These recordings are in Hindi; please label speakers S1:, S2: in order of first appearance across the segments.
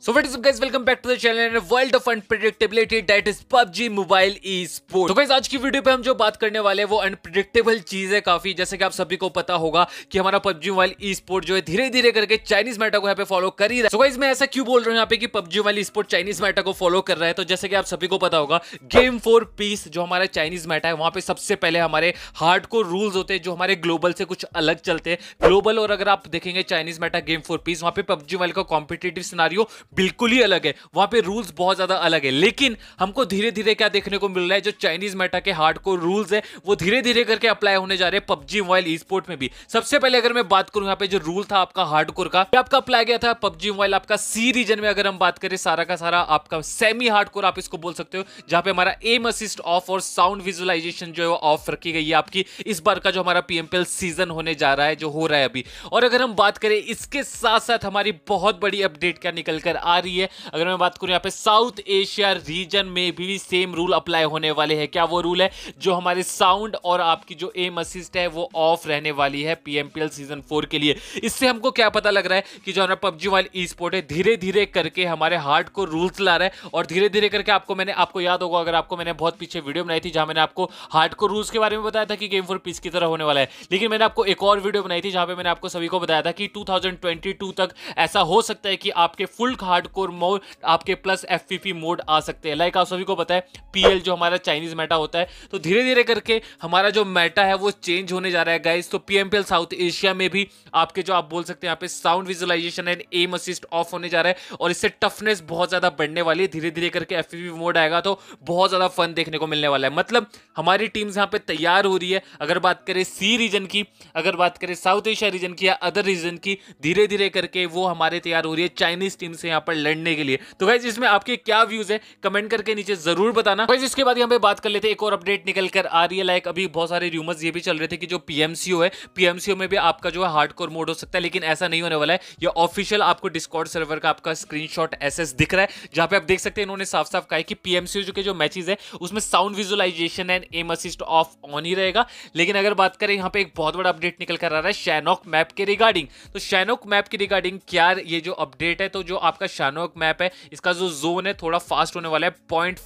S1: So what is up guys welcome back to the channel and world of unpredictability that is PUBG Mobile eSport. तो guys आज की वीडियो पे हम जो बात करने वाले हैं वो अनप्रिडिक्टेबल चीज है काफी जैसे कि आप सभी को पता होगा कि हमारा PUBG Mobile eSport जो है धीरे धीरे करके चाइनीज मेटा को यहाँ पे फॉलो कर ही रहा है so मैं ऐसा क्यों बोल रहा हूँ यहाँ पे कि PUBG Mobile eSport Chinese meta को फॉलो कर रहा है तो जैसे कि आप सभी को पता होगा गेम फॉर पीस जो हमारा चाइनीज मेटा है वहां पे सबसे पहले हमारे हार्ड को रूल्स होते हैं जो हमारे ग्लोबल से कुछ अलग चलते हैं ग्लोबल और अगर आप देखेंगे Chinese meta game for peace वहाँ पे पबजी मोबाइल का कॉम्पिटेटिव सिनारियो बिल्कुल ही अलग है वहां पे रूल्स बहुत ज़्यादा अलग है लेकिन हमको धीरे धीरे क्या देखने को मिल रहा है जो चाइनीज मेटा के हार्ड रूल्स है वो धीरे धीरे करके अप्लाई होने जा रहे हैं पबजी मोबाइल ई स्पोर्ट में भी सबसे पहले अगर मैं बात करूं यहाँ पे जो रूल था आपका हार्ड का आपका अप्लाई गया था पबजी मोबाइल आपका सी रीजन में अगर हम बात करें सारा का सारा आपका सेमी हार्ड आप इसको बोल सकते हो जहाँ पे हमारा एम असिस्ट ऑफ और साउंड विजुअलाइजेशन जो है वो ऑफ रखी गई है आपकी इस बार का जो हमारा पीएमपीएल सीजन होने जा रहा है जो हो रहा है अभी और अगर हम बात करें इसके साथ साथ हमारी बहुत बड़ी अपडेट क्या निकलकर आ रही है अगर मैं बात करूं यहाँ पे साउथ एशिया रीजन में भी सेम रूल अप्लाई होने वाले हैं क्या वो रूल है जो हमारे साउंड और आपकी जो एम असिस्ट है वो ऑफ रहने वाली है पीएमपीएल सीजन फोर के लिए इससे हमको क्या पता लग रहा है कि जो हमारा पबजी वाले ई स्पोर्ट है धीरे धीरे करके हमारे हार्ट को रूल्स ला रहा है और धीरे धीरे करके आपको मैंने आपको याद होगा अगर आपको मैंने बहुत पीछे वीडियो बनाई थी जहां मैंने आपको हार्ट को रूल्स के बारे में बताया था कि गेम फॉर पीस की तरह होने वाला है लेकिन मैंने आपको एक और वीडियो बनाई थी जहां पे मैंने आपको सभी को बताया था कि 2022 तक ऐसा हो सकता है कि आपके फुल हार्डकोर मोड आपके प्लस एफ मोड आ सकते हैं लाइक आप सभी को पता है पीएल जो हमारा चाइनीज मेटा होता है तो धीरे धीरे करके हमारा जो मेटा है वो चेंज होने जा रहा है गाइज तो पीएमपीएल साउथ एशिया में भी आपके जो आप बोल सकते हैं यहाँ पे sound visualization and aim assist off होने जा रहा है और इससे टफनेस बहुत ज़्यादा बढ़ने वाली है धीरे धीरे करके एफ मोड आएगा तो बहुत ज़्यादा फन देखने को मिलने वाला है मतलब हमारी टीम्स यहाँ पे तैयार हो रही है अगर बात करें सी रीजन की अगर बात करें साउथ एशिया रीजन की या अदर रीजन की धीरे धीरे करके वो हमारे तैयार हो रही है चाइनीज टीम से यहाँ पर लड़ने के लिए तो गाइज इसमें आपके क्या व्यूज है कमेंट करके नीचे जरूर बताना गाइज इसके बाद यहाँ पे बात कर लेते एक और अपडेट निकल कर आ रही है लाइक अभी बहुत सारे र्यूमर्स ये भी चल रहे थे कि जो पीएमसीओ है पीएमसीओ में भी आपका जो है हार्ड कोर मोड हो सकता है लेकिन ऐसा नहीं होने वाला है यह ऑफिशियल आपको डिस्कॉर्ड सर्वर का आपका स्क्रीन शॉट दिख रहा है जहां पे आप देख सकते हैं इन्होंने साफ साफ कहा है कि पीएमसीओ के जो मैचेस है उसमें sound visualization and aim assist off on ही रहेगा लेकिन अगर बात करें यहाँ पे एक बहुत बड़ा अपडेट निकल कर आ रहा है शैनोक मैप के रिगार्डिंग तो शैनोक मैप के रिगार्डिंग क्या ये जो अपडेट है तो जो आपका का शानोक मैप है इसका जो जोन है थोड़ा फास्ट होने वाला है पॉइंट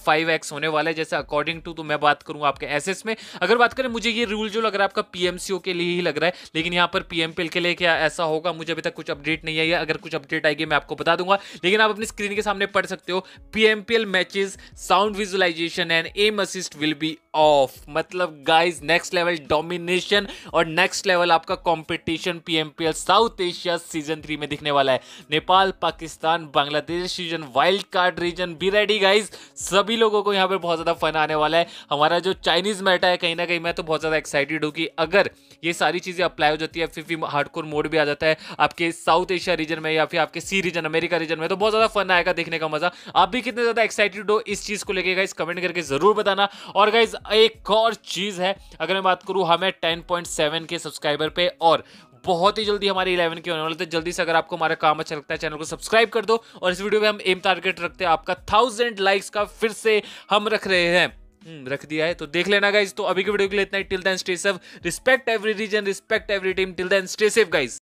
S1: होने वाला है जैसे अकॉर्डिंग टू तो मैं बात करूँ आपके एस में अगर बात करें मुझे ये रूल जो लग रहा है आपका पीएमसीओ के लिए ही लग रहा है लेकिन यहाँ पर पीएमपीएल के लिए क्या ऐसा होगा मुझे अभी तक कुछ अपडेट नहीं आई है अगर कुछ अपडेट आएगी मैं आपको बता दूंगा लेकिन आप अपनी स्क्रीन के सामने पढ़ सकते हो PMPL matches sound visualization and aim assist will be off मतलब गाइस नेक्स्ट लेवल डोमिनेशन और नेक्स्ट लेवल आपका competition PMPL South Asia season three में दिखने वाला है Nepal Pakistan Bangladesh region wild card region be ready guys सभी लोगों को यहाँ पर बहुत ज़्यादा फन आने वाला है हमारा जो चाइनीज मैटा है कहीं ना कहीं मैं तो बहुत ज़्यादा एक्साइटेड हूँ कि अगर ये सारी चीज़ें अप्लाई हो जाती है भी हार्डकोर मोड भी आ जाता है आपके साउथ एशिया रीजन में या फिर आपके सी रीजन अमेरिका रीजन में तो बहुत ज़्यादा फन आएगा देखने का मज़ा आप भी कितने ज़्यादा एक्साइटेड हो इस चीज़ को लेकर गाइज कमेंट करके ज़रूर बताना और गाइज एक और चीज़ है अगर मैं बात करूँ हमें टेन के सब्सक्राइबर पर और बहुत ही जल्दी हमारे इलेवन के होने वाले थे तो जल्दी से अगर आपको हमारा काम अच्छा लगता है चैनल को सब्सक्राइब कर दो और इस वीडियो में हम एम टारगेट रखते हैं आपका थाउजेंड लाइक्स का फिर से हम रख रहे हैं हम्म, रख दिया है तो देख लेना गाइज तो अभी के वीडियो के लिए इतना ही till then stay safe respect every region respect every team till then stay safe guys